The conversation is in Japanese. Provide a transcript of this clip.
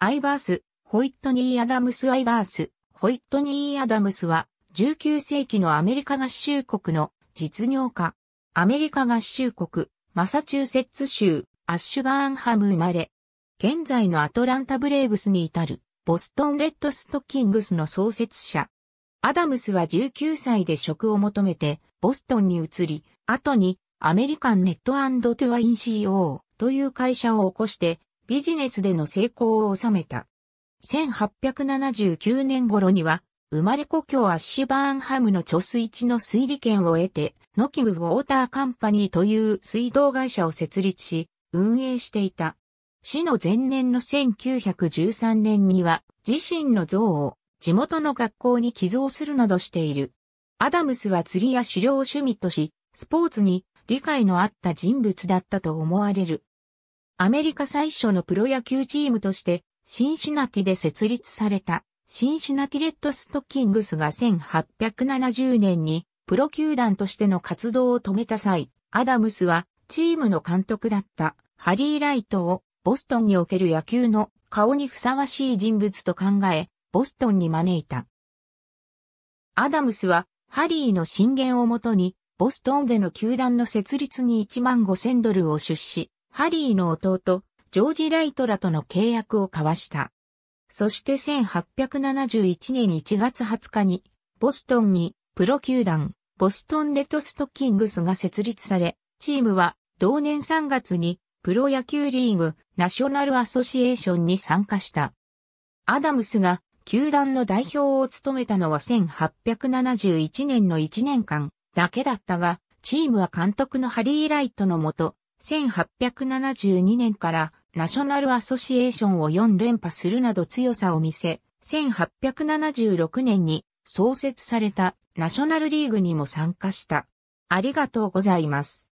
アイバース、ホイットニー・アダムス・アイバース、ホイットニー・アダムスは、19世紀のアメリカ合衆国の実業家。アメリカ合衆国、マサチューセッツ州、アッシュバーンハム生まれ。現在のアトランタ・ブレーブスに至る、ボストン・レッド・ストッキングスの創設者。アダムスは19歳で職を求めて、ボストンに移り、後に、アメリカン・ネット・トゥワイン CO という会社を起こして、ビジネスでの成功を収めた。1879年頃には、生まれ故郷アッシュバーンハムの貯水池の水利権を得て、ノキグウォーターカンパニーという水道会社を設立し、運営していた。市の前年の1913年には、自身の像を地元の学校に寄贈するなどしている。アダムスは釣りや狩猟を趣味とし、スポーツに理解のあった人物だったと思われる。アメリカ最初のプロ野球チームとして、シンシナティで設立された、シンシナティレッドストッキングスが1870年に、プロ球団としての活動を止めた際、アダムスは、チームの監督だった、ハリー・ライトを、ボストンにおける野球の顔にふさわしい人物と考え、ボストンに招いた。アダムスは、ハリーの進言をもとに、ボストンでの球団の設立に1万5千ドルを出資、ハリーの弟、ジョージ・ライトらとの契約を交わした。そして1871年1月20日に、ボストンにプロ球団、ボストンレトストッキングスが設立され、チームは同年3月にプロ野球リーグナショナルアソシエーションに参加した。アダムスが球団の代表を務めたのは1871年の1年間だけだったが、チームは監督のハリー・ライトのもと、1872年からナショナルアソシエーションを4連覇するなど強さを見せ、1876年に創設されたナショナルリーグにも参加した。ありがとうございます。